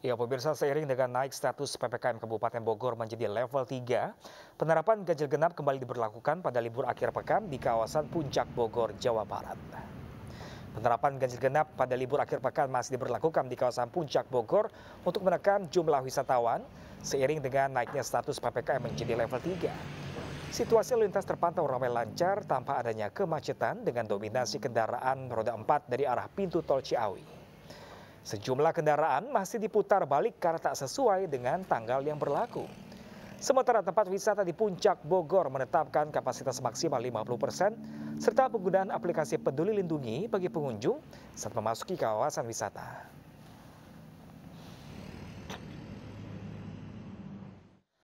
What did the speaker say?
Ya, pemirsa seiring dengan naik status PPKM Kabupaten Bogor menjadi level 3, penerapan ganjil genap kembali diberlakukan pada libur akhir pekan di kawasan Puncak Bogor, Jawa Barat. Penerapan ganjil genap pada libur akhir pekan masih diberlakukan di kawasan Puncak Bogor untuk menekan jumlah wisatawan seiring dengan naiknya status PPKM menjadi level 3. Situasi lalu lintas terpantau ramai lancar tanpa adanya kemacetan dengan dominasi kendaraan roda 4 dari arah pintu tol Ciawi. Sejumlah kendaraan masih diputar balik karena tak sesuai dengan tanggal yang berlaku. Sementara tempat wisata di Puncak Bogor menetapkan kapasitas maksimal 50% serta penggunaan aplikasi peduli lindungi bagi pengunjung saat memasuki kawasan wisata.